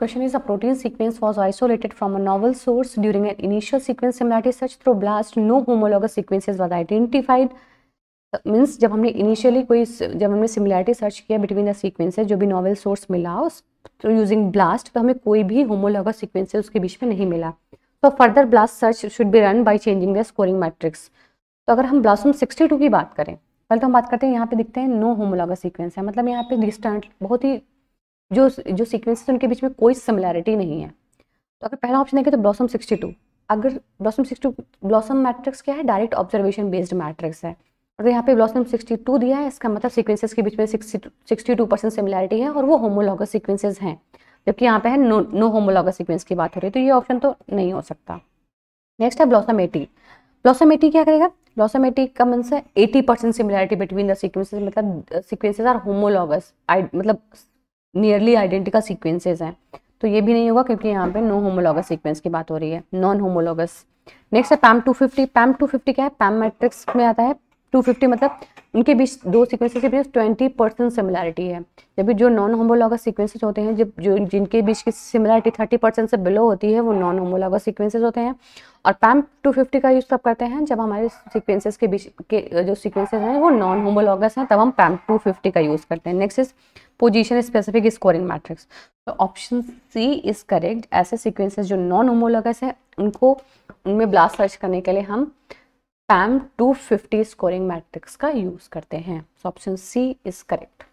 Question is a protein sequence was isolated from a novel source during an initial sequence similarity search through BLAST. No homologous sequences was identified. Means जब हमने initially कोई जब हमने similarity search किया between the sequences जो भी novel source मिला उस थ्रू यूजिंग ब्लास्ट तो हमें कोई भी होमोलॉगस सीक्वेंस उसके बीच में नहीं मिला तो further blast search should be run by changing the scoring matrix तो अगर हम ब्लासम सिक्सटी टू की बात करें पहले तो हम बात करते हैं यहाँ पे दिखते हैं नो होमोलॉगस सीक्वेंस है मतलब यहाँ पे डिस्टेंट बहुत ही जो जो सीक्वेंसेस उनके बीच में कोई सिमिलैरिटी नहीं है तो अगर पहला ऑप्शन देखें तो ब्लॉसम सिक्सटी टू अगर ब्लॉसम सिक्सटी ब्लॉसम मैट्रिक्स क्या है डायरेक्ट ऑब्जर्वेशन बेस्ड मैट्रिक्स है अगर यहाँ पे ब्लॉसम सिक्सटी टू दिया है इसका मतलब सीक्वेंसेस के बीच में सिक्सटी टू परसेंट सिमिलैरिटी है और वो होमोलॉगस सिक्वेंसेज हैं जबकि यहाँ पे है नो नो होमोलॉगस सिक्वेंस की बात हो रही है तो ये ऑप्शन तो नहीं हो सकता नेक्स्ट है ब्लॉसम एटी ब्लॉसम एटी क्या करेगा ब्लॉसम एटी का मन से eighty percent similarity between the sequences मतलब सिक्वेंसेज आर होमोलॉगस मतलब नियरली आइडेंटिकल सीक्वेंसेज हैं तो ये भी नहीं होगा क्योंकि यहाँ पे नो होमोलॉगस सीक्वेंस की बात हो रही है नॉन होमोलॉगस नेक्स्ट है पैम 250 पैम 250 क्या है पैम मैट्रिक्स में आता है 250 मतलब उनके बीच दो सीक्वेंसेस के बीच ट्वेंटी परसेंट सिमिलैरिटी है जबकि जो नॉन होमोलॉगस सीक्वेंसेस होते हैं जब जो जिनके बीच की सिमिलैरिटी थर्टी परसेंट से बिलो होती है वो नॉन होमोलॉगस सीक्वेंसेस होते हैं और पैम टू फिफ्टी का यूज़ तब करते हैं जब हमारे सीक्वेंसेस के बीच के जो सीक्वेंसेस हैं वो नॉन होमोलॉगस हैं तब हम पैम टू फिफ्टी का यूज़ करते हैं next is position specific scoring matrix तो ऑप्शन सी इज़ करेक्ट ऐसे सिक्वेंसेज जो नॉन होमोलॉगस हैं उनको उनमें ब्लास्ट सर्च करने के लिए हम पैम 250 स्कोरिंग मैट्रिक्स का यूज करते हैं so option C is correct